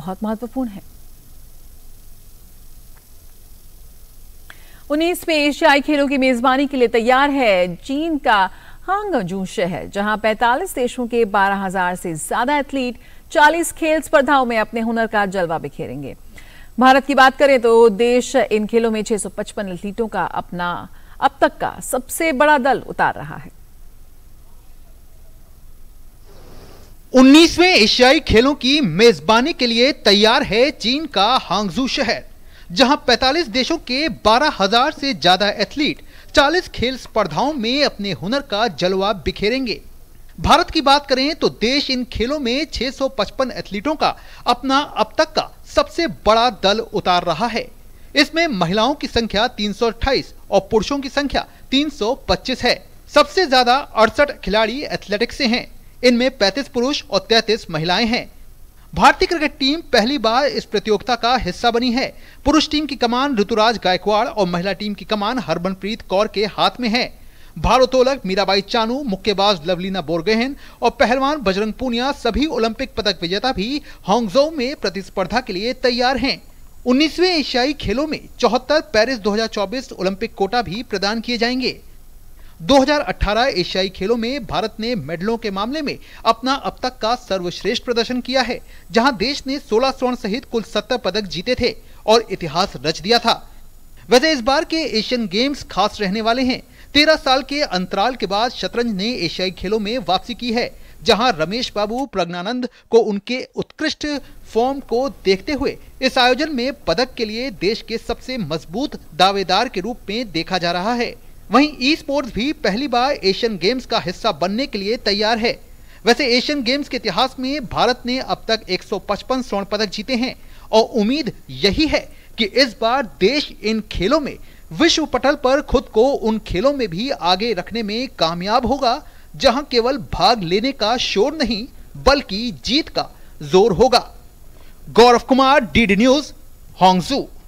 बहुत महत्वपूर्ण है उन्नीसवें एशियाई खेलों की मेजबानी के लिए तैयार है चीन का हांगजू शहर जहां 45 देशों के 12,000 से ज्यादा एथलीट 40 खेल स्पर्धाओं में अपने हुनर का जलवा बिखेरेंगे भारत की बात करें तो देश इन खेलों में 655 एथलीटों का अपना अब तक का सबसे बड़ा दल उतार रहा है उन्नीसवें एशियाई खेलों की मेजबानी के लिए तैयार है चीन का हांगजू शहर जहां 45 देशों के 12,000 से ज्यादा एथलीट 40 खेल स्पर्धाओं में अपने हुनर का जलवा बिखेरेंगे भारत की बात करें तो देश इन खेलों में 655 एथलीटों का अपना अब तक का सबसे बड़ा दल उतार रहा है इसमें महिलाओं की संख्या तीन और पुरुषों की संख्या तीन है सबसे ज्यादा अड़सठ खिलाड़ी एथलेटिक्स से हैं इनमें 35 पुरुष और 33 महिलाएं हैं भारतीय क्रिकेट टीम पहली बार इस प्रतियोगिता का हिस्सा बनी है पुरुष टीम की कमान ऋतुराज गायकवाड़ और महिला टीम की कमान हरमनप्रीत कौर के हाथ में है भारोत्तोलक मीराबाई चानू मुक्केबाज लवलीना बोरगेहन और पहलवान बजरंग पूनिया सभी ओलंपिक पदक विजेता भी हांगजो में प्रतिस्पर्धा के लिए तैयार हैं उन्नीसवें एशियाई खेलों में चौहत्तर पेरिस 2024 ओलंपिक कोटा भी प्रदान किए जाएंगे 2018 एशियाई खेलों में भारत ने मेडलों के मामले में अपना अब तक का सर्वश्रेष्ठ प्रदर्शन किया है जहां देश ने 16 स्वर्ण सहित कुल 70 पदक जीते थे और इतिहास रच दिया था वैसे इस बार के एशियन गेम्स खास रहने वाले हैं तेरह साल के अंतराल के बाद शतरंज ने एशियाई खेलों में वापसी की है जहां रमेश बाबू प्रज्ञानंद को उनके उत्कृष्ट फॉर्म को देखते हुए इस आयोजन में पदक के लिए देश के सबसे मजबूत दावेदार के रूप में देखा जा रहा है वहीं ई स्पोर्ट्स भी पहली बार एशियन गेम्स का हिस्सा बनने के लिए तैयार है वैसे एशियन गेम्स के इतिहास में भारत ने अब तक 155 स्वर्ण पदक जीते हैं और उम्मीद यही है कि इस बार देश इन खेलों में विश्व पटल पर खुद को उन खेलों में भी आगे रखने में कामयाब होगा जहां केवल भाग लेने का शोर नहीं बल्कि जीत का जोर होगा गौरव कुमार डीडी न्यूज हॉन्गजू